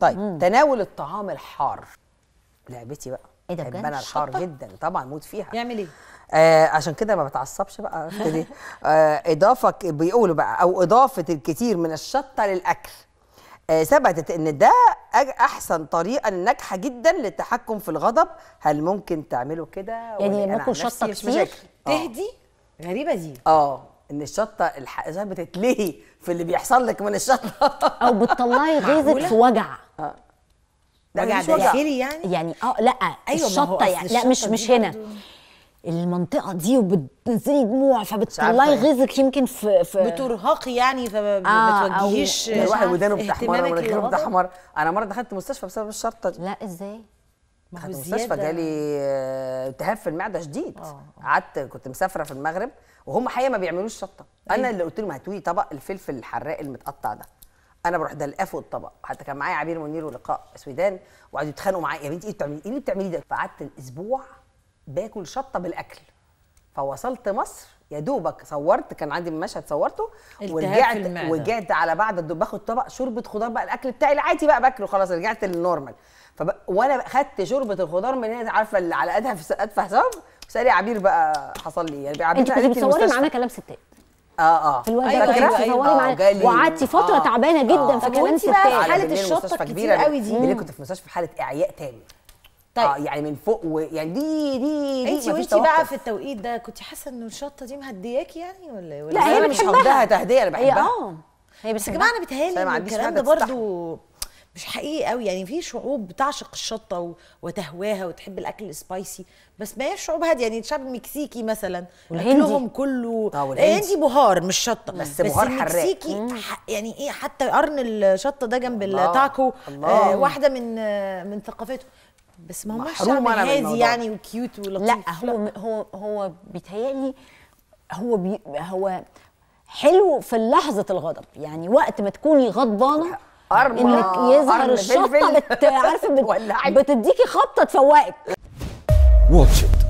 طيب مم. تناول الطعام الحار لعبتي بقى ايه ده بجد؟ الحار جدا طبعا موت فيها يعمل ايه؟ آه عشان كده ما بتعصبش بقى عرفت ليه؟ آه اضافه بيقولوا بقى او اضافه الكثير من الشطه للاكل آه ثبتت ان ده احسن طريقه ناجحه جدا للتحكم في الغضب هل ممكن تعملوا كده يعني ممكن شطه كتير آه. تهدي غريبه دي اه ان الشطه الحقيقه بتتلهي في اللي بيحصل لك من الشطه او بتطلعي غيظك في وجع ده داخلي يعني يعني اه لا أيوة الشطه يعني لا مش مش هنا المنطقه دي وبتنزلي دموع فبتطلعي غيظك يمكن في, في بترهقي يعني فما آه يعني الواحد ودانه بتحمر بتاع بتحمر انا مره دخلت مستشفى بسبب الشرطه دي لا ازاي؟ دخلت مستشفى جالي آه، التهاب في المعده شديد آه. قعدت كنت مسافره في المغرب وهم حقيقه ما بيعملوش شطه انا إيه؟ اللي قلت لهم هاتوا طبق الفلفل الحراق المتقطع ده انا بروح الاف الطبق حتى كان معايا عبير منير ولقاء سويدان وقعدوا يتخانقوا معايا يا بنتي ايه بتعملي ايه اللي بتعملي ده فقعدت الاسبوع باكل شطه بالاكل فوصلت مصر يا دوبك صورت كان عندي مشهد صورته ورجعت ورجعت على بعد باخد طبق شوربه خضار بقى الاكل بتاعي العادي بقى باكله خلاص رجعت للنورمال فب... وانا خدت شوربه الخضار من هنا عارفه اللي على قدها في ادفع حساب سالي عبير بقى حصل لي يعني عبير انت كنت بتصوري معانا كلام ستات اه اه في الوجبه أيوة أيوة أيوة اه، وقعدتي فتره آه تعبانه جدا آه فكمان في حاله الشطه كبيره قوي دي اللي كنت في مستشفى حاله اعياء تام طيب آه يعني من فوق و... يعني دي دي دي انت وانت بقى في التوقيت ده كنت حاسه ان الشطه دي مهدياكي يعني ولا ولا لا هي مش مش تهديه انا بحبها هي اه هي بس يا جماعه انا بتهيألي الكلام ده برضه مش حقيقي قوي يعني في شعوب بتعشق الشطه وتهواها وتحب الاكل السبايسي بس ما هي شعوب هاديه يعني الشعب المكسيكي مثلا اكلهم كله آه، الهندي آه، بهار مش شطه بس, بس بهار المكسيكي يعني ايه حتى قرن الشطه ده جنب الله التاكو الله آه واحده من آه من ثقافته بس ما هماش شعب هادي يعني وكيوت ولطيف لا هو لا. هو هو بيتهيألي هو بي هو حلو في لحظه الغضب يعني وقت ما تكوني غضبانه أرمى انك يظهر الشطه بت... عارفه بت... بتديكي خبطه تفوقك واتش